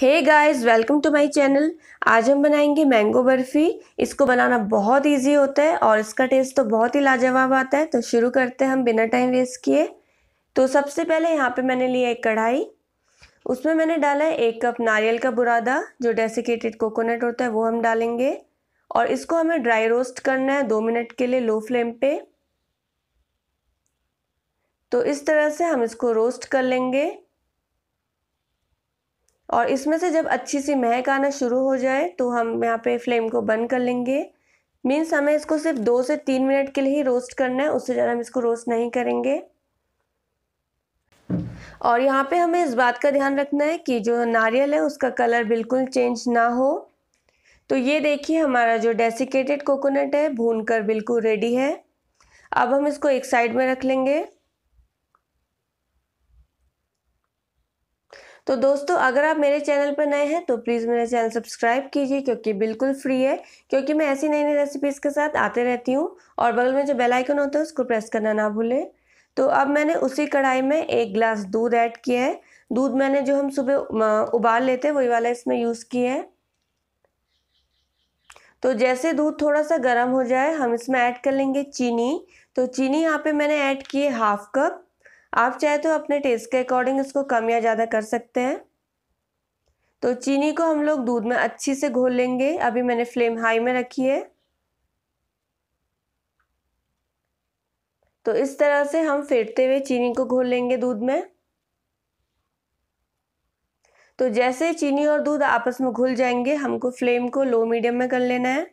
hey guys welcome to my channel आज हम बनाएंगे मैंगो बर्फ़ी इसको बनाना बहुत इजी होता है और इसका टेस्ट तो बहुत ही लाजवाब आता है तो शुरू करते हैं हम बिना टाइम वेस्ट किए तो सबसे पहले यहाँ पे मैंने लिया एक कढ़ाई उसमें मैंने डाला है एक कप नारियल का बुरादा जो डेसिकेटेड कोकोनट होता है वो हम डालेंगे और इसको हमें ड्राई रोस्ट करना है दो मिनट के लिए लो फ्लेम पर तो इस तरह से हम इसको रोस्ट कर लेंगे और इसमें से जब अच्छी सी महक आना शुरू हो जाए तो हम यहाँ पे फ्लेम को बंद कर लेंगे मीन्स हमें इसको सिर्फ दो से तीन मिनट के लिए ही रोस्ट करना है उससे ज़्यादा हम इसको रोस्ट नहीं करेंगे और यहाँ पे हमें इस बात का ध्यान रखना है कि जो नारियल है उसका कलर बिल्कुल चेंज ना हो तो ये देखिए हमारा जो डेसिकेटेड कोकोनट है भून कर बिल्कुल रेडी है अब हम इसको एक साइड में रख लेंगे तो दोस्तों अगर आप मेरे चैनल पर नए हैं तो प्लीज़ मेरा चैनल सब्सक्राइब कीजिए क्योंकि बिल्कुल फ्री है क्योंकि मैं ऐसी नई नई रेसिपीज़ के साथ आते रहती हूँ और बगल में जो बेल आइकन होता है उसको प्रेस करना ना भूलें तो अब मैंने उसी कढ़ाई में एक गिलास दूध ऐड किया है दूध मैंने जो हम सुबह उबाल लेते हैं वही वाला इसमें यूज़ किया है तो जैसे दूध थोड़ा सा गर्म हो जाए हम इसमें ऐड कर लेंगे चीनी तो चीनी यहाँ पे मैंने ऐड की है हाफ कप आप चाहे तो अपने टेस्ट के अकॉर्डिंग इसको कम या ज़्यादा कर सकते हैं तो चीनी को हम लोग दूध में अच्छी से घोल लेंगे अभी मैंने फ्लेम हाई में रखी है तो इस तरह से हम फेटते हुए चीनी को घोल लेंगे दूध में तो जैसे चीनी और दूध आपस में घुल जाएंगे हमको फ्लेम को लो मीडियम में कर लेना है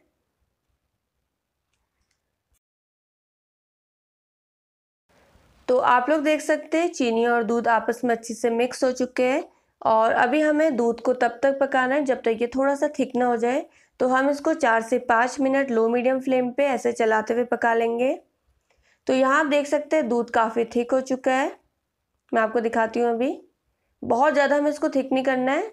तो आप लोग देख सकते हैं चीनी और दूध आपस में अच्छे से मिक्स हो चुके हैं और अभी हमें दूध को तब तक पकाना है जब तक ये थोड़ा सा थिक ना हो जाए तो हम इसको चार से पाँच मिनट लो मीडियम फ्लेम पे ऐसे चलाते हुए पका लेंगे तो यहाँ आप देख सकते हैं दूध काफ़ी थिक हो चुका है मैं आपको दिखाती हूँ अभी बहुत ज़्यादा हमें इसको थिक नहीं करना है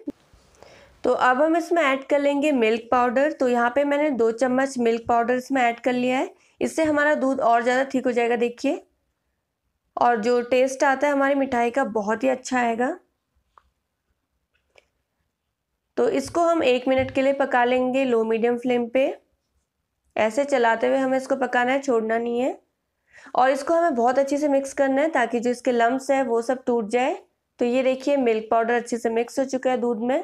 तो अब हम इसमें ऐड कर लेंगे मिल्क पाउडर तो यहाँ पर मैंने दो चम्मच मिल्क पाउडर इसमें ऐड कर लिया है इससे हमारा दूध और ज़्यादा ठीक हो जाएगा देखिए और जो टेस्ट आता है हमारी मिठाई का बहुत ही अच्छा आएगा तो इसको हम एक मिनट के लिए पका लेंगे लो मीडियम फ्लेम पे ऐसे चलाते हुए हमें इसको पकाना है छोड़ना नहीं है और इसको हमें बहुत अच्छे से मिक्स करना है ताकि जो इसके लम्ब्स हैं वो सब टूट जाए तो ये देखिए मिल्क पाउडर अच्छे से मिक्स हो चुका है दूध में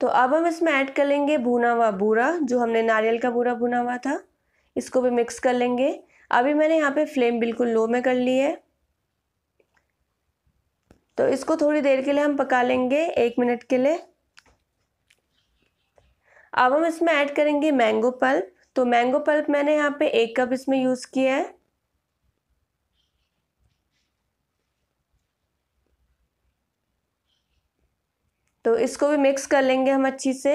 तो अब हम इसमें ऐड कर लेंगे भुना हुआ बूरा जो हमने नारियल का बूरा भुना हुआ था इसको भी मिक्स कर लेंगे अभी मैंने यहाँ पे फ्लेम बिल्कुल लो में कर ली है तो इसको थोड़ी देर के लिए हम पका लेंगे एक मिनट के लिए अब हम इसमें ऐड करेंगे मैंगो पल्प तो मैंगो पल्प मैंने यहाँ पे एक कप इसमें यूज़ किया है तो इसको भी मिक्स कर लेंगे हम अच्छी से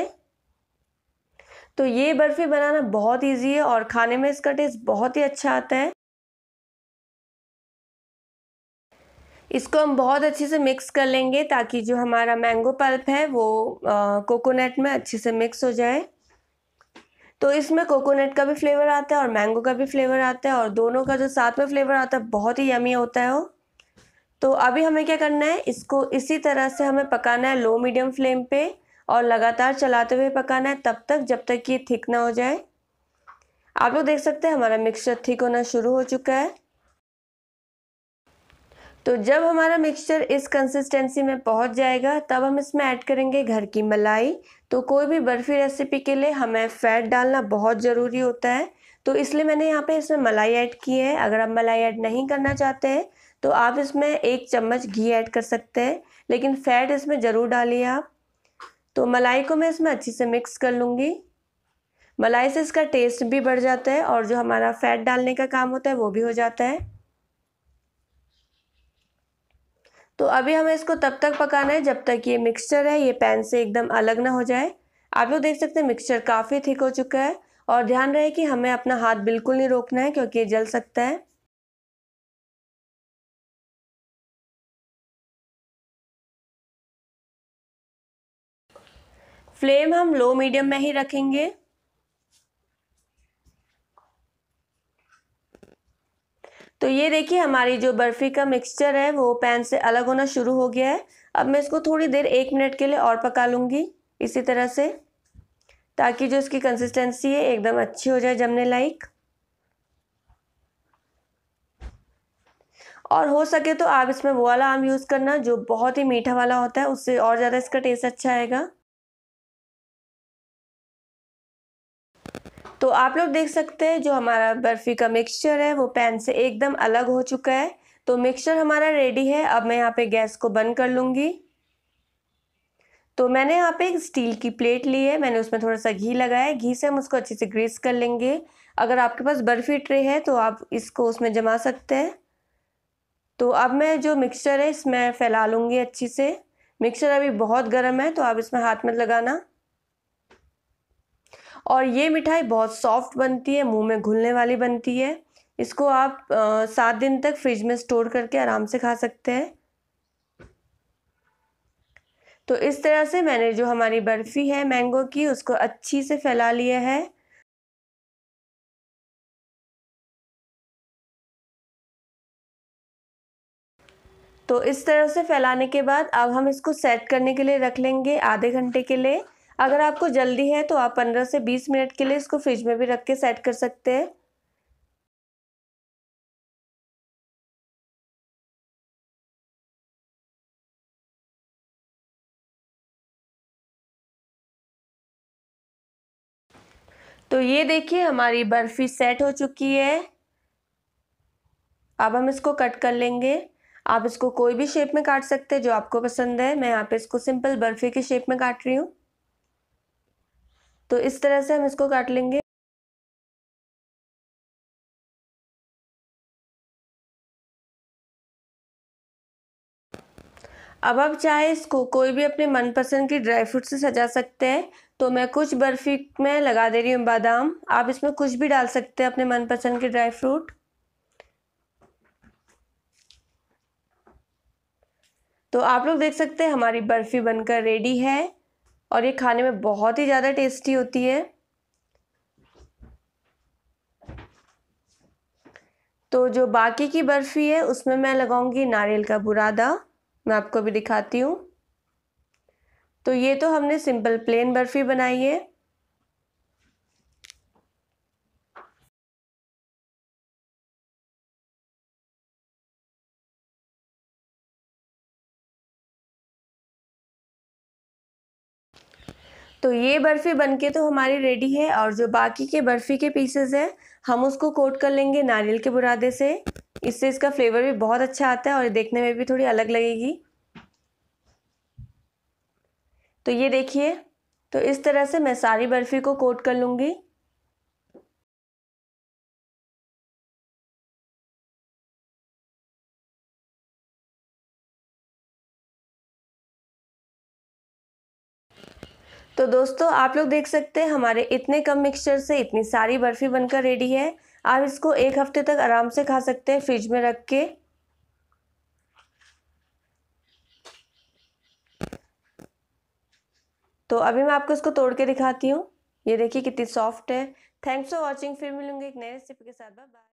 तो ये बर्फ़ी बनाना बहुत ईजी है और खाने में इसका टेस्ट बहुत ही अच्छा आता है इसको हम बहुत अच्छे से मिक्स कर लेंगे ताकि जो हमारा मैंगो पल्प है वो कोकोनट में अच्छे से मिक्स हो जाए तो इसमें कोकोनट का भी फ्लेवर आता है और मैंगो का भी फ्लेवर आता है और दोनों का जो साथ में फ्लेवर आता है बहुत ही यमी होता है वो तो अभी हमें क्या करना है इसको इसी तरह से हमें पकाना है लो मीडियम फ्लेम पर और लगातार चलाते हुए पकाना है तब तक जब तक ये थिक ना हो जाए आप लोग देख सकते हैं हमारा मिक्सचर थिक होना शुरू हो चुका है तो जब हमारा मिक्सचर इस कंसिस्टेंसी में पहुंच जाएगा तब हम इसमें ऐड करेंगे घर की मलाई तो कोई भी बर्फ़ी रेसिपी के लिए हमें फ़ैट डालना बहुत ज़रूरी होता है तो इसलिए मैंने यहाँ पे इसमें मलाई ऐड की है अगर आप मलाई ऐड नहीं करना चाहते हैं तो आप इसमें एक चम्मच घी ऐड कर सकते हैं लेकिन फ़ैट इसमें ज़रूर डालिए आप तो मलाई को मैं इसमें अच्छी से मिक्स कर लूँगी मलाई से इसका टेस्ट भी बढ़ जाता है और जो हमारा फैट डालने का काम होता है वो भी हो जाता है तो अभी हमें इसको तब तक पकाना है जब तक ये मिक्सचर है ये पैन से एकदम अलग ना हो जाए आप लोग देख सकते हैं मिक्सचर काफ़ी थिक हो चुका है और ध्यान रहे कि हमें अपना हाथ बिल्कुल नहीं रोकना है क्योंकि ये जल सकता है फ्लेम हम लो मीडियम में ही रखेंगे तो ये देखिए हमारी जो बर्फ़ी का मिक्सचर है वो पैन से अलग होना शुरू हो गया है अब मैं इसको थोड़ी देर एक मिनट के लिए और पका लूँगी इसी तरह से ताकि जो इसकी कंसिस्टेंसी है एकदम अच्छी हो जाए जमने लायक और हो सके तो आप इसमें वो वाला आम यूज़ करना जो बहुत ही मीठा वाला होता है उससे और ज़्यादा इसका टेस्ट अच्छा आएगा तो आप लोग देख सकते हैं जो हमारा बर्फ़ी का मिक्सचर है वो पैन से एकदम अलग हो चुका है तो मिक्सचर हमारा रेडी है अब मैं यहाँ पे गैस को बंद कर लूँगी तो मैंने यहाँ पे एक स्टील की प्लेट ली है मैंने उसमें थोड़ा सा घी लगाया घी से हम उसको अच्छे से ग्रीस कर लेंगे अगर आपके पास बर्फ़ी ट्रे है तो आप इसको उसमें जमा सकते हैं तो अब मैं जो मिक्सचर है इसमें फैला लूँगी अच्छी से मिक्सचर अभी बहुत गर्म है तो आप इसमें हाथ मत लगाना और ये मिठाई बहुत सॉफ्ट बनती है मुंह में घुलने वाली बनती है इसको आप सात दिन तक फ्रिज में स्टोर करके आराम से खा सकते हैं तो इस तरह से मैंने जो हमारी बर्फ़ी है मैंगो की उसको अच्छी से फैला लिया है तो इस तरह से फैलाने के बाद अब हम इसको सेट करने के लिए रख लेंगे आधे घंटे के लिए अगर आपको जल्दी है तो आप 15 से 20 मिनट के लिए इसको फ्रिज में भी रख के सेट कर सकते हैं तो ये देखिए हमारी बर्फ़ी सेट हो चुकी है अब हम इसको कट कर लेंगे आप इसको कोई भी शेप में काट सकते हैं जो आपको पसंद है मैं यहाँ पे इसको सिंपल बर्फ़ी के शेप में काट रही हूँ तो इस तरह से हम इसको काट लेंगे अब आप चाहे इसको कोई भी अपने मनपसंद की ड्राई फ्रूट से सजा सकते हैं तो मैं कुछ बर्फ़ी में लगा दे रही हूँ बादाम आप इसमें कुछ भी डाल सकते हैं अपने मनपसंद के ड्राई फ्रूट तो आप लोग देख सकते हैं हमारी बर्फ़ी बनकर रेडी है और ये खाने में बहुत ही ज़्यादा टेस्टी होती है तो जो बाकी की बर्फ़ी है उसमें मैं लगाऊंगी नारियल का बुरादा मैं आपको भी दिखाती हूँ तो ये तो हमने सिंपल प्लेन बर्फ़ी बनाई है तो ये बर्फ़ी बनके तो हमारी रेडी है और जो बाकी के बर्फ़ी के पीसेस हैं हम उसको कोट कर लेंगे नारियल के बुरादे से इससे इसका फ्लेवर भी बहुत अच्छा आता है और देखने में भी थोड़ी अलग लगेगी तो ये देखिए तो इस तरह से मैं सारी बर्फ़ी को कोट कर लूँगी तो दोस्तों आप लोग देख सकते हैं हमारे इतने कम मिक्सचर से इतनी सारी बर्फ़ी बनकर रेडी है आप इसको एक हफ्ते तक आराम से खा सकते हैं फ्रिज में रख के तो अभी मैं आपको इसको तोड़ के दिखाती हूँ ये देखिए कितनी सॉफ्ट है थैंक्स फॉर वॉचिंग फिर मिलूंगी एक नए रेसिपी के साथ बाय